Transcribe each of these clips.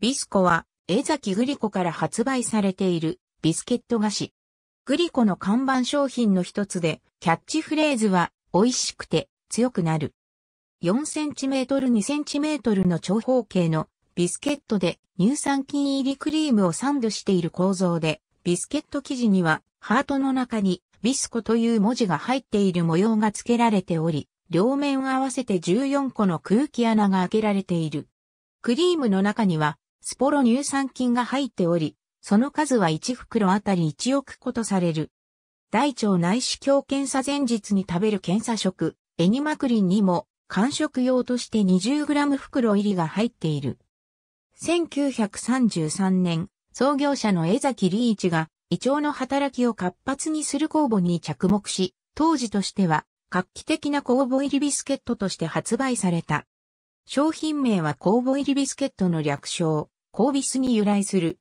ビスコは、江崎グリコから発売されているビスケット菓子。グリコの看板商品の一つで、キャッチフレーズは、美味しくて強くなる。4センチメートル2センチメートルの長方形のビスケットで乳酸菌入りクリームをサンドしている構造で、ビスケット生地にはハートの中にビスコという文字が入っている模様が付けられており、両面合わせて14個の空気穴が開けられている。クリームの中にはスポロ乳酸菌が入っており、その数は1袋あたり1億個とされる。大腸内視鏡検査前日に食べる検査食、エニマクリンにも、間食用として 20g 袋入りが入っている。1933年、創業者の江崎利一が、胃腸の働きを活発にする酵母に着目し、当時としては、画期的な酵母入りビスケットとして発売された。商品名は酵母入りビスケットの略称。コービスに由来する。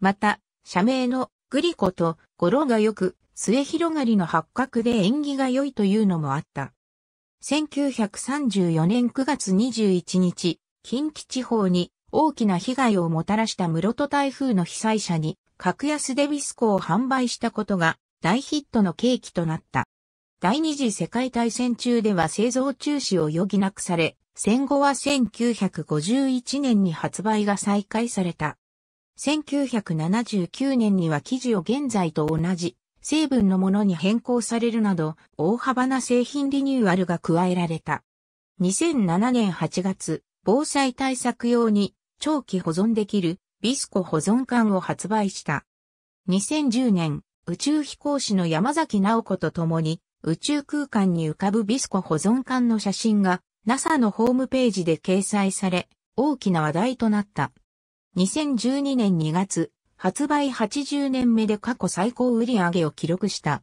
また、社名のグリコと語呂が良く、末広がりの八角で縁起が良いというのもあった。1934年9月21日、近畿地方に大きな被害をもたらした室戸台風の被災者に格安デビスコを販売したことが大ヒットの契機となった。第二次世界大戦中では製造中止を余儀なくされ、戦後は1951年に発売が再開された。1979年には記事を現在と同じ成分のものに変更されるなど大幅な製品リニューアルが加えられた。2007年8月、防災対策用に長期保存できるビスコ保存缶を発売した。2010年、宇宙飛行士の山崎直子と共に宇宙空間に浮かぶビスコ保存管の写真が NASA のホームページで掲載され、大きな話題となった。2012年2月、発売80年目で過去最高売上を記録した。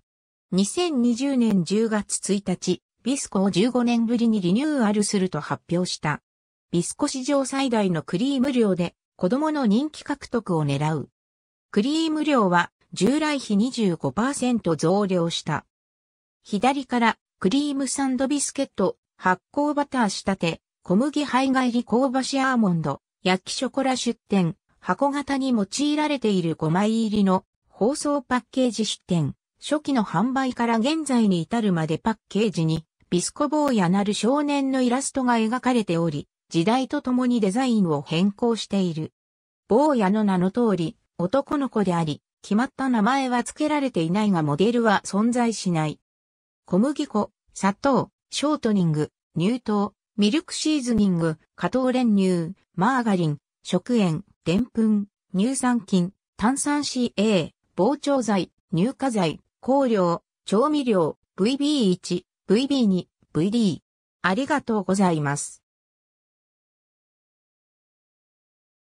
2020年10月1日、ビスコを15年ぶりにリニューアルすると発表した。ビスコ史上最大のクリーム量で子供の人気獲得を狙う。クリーム量は従来比25%増量した。左からクリームサンドビスケット発酵バター仕立て、小麦灰が入り香ばしアーモンド、焼きショコラ出店、箱型に用いられている5枚入りの包装パッケージ出店、初期の販売から現在に至るまでパッケージにビスコ坊やなる少年のイラストが描かれており、時代とともにデザインを変更している。坊やの名の通り、男の子であり、決まった名前は付けられていないがモデルは存在しない。小麦粉、砂糖、ショートニング、乳糖、ミルクシーズニング、加糖練乳、マーガリン、食塩、でんぷん、乳酸菌、炭酸 CA、膨張剤、乳化剤、香料、調味料、VB1、VB2、VD。ありがとうございます。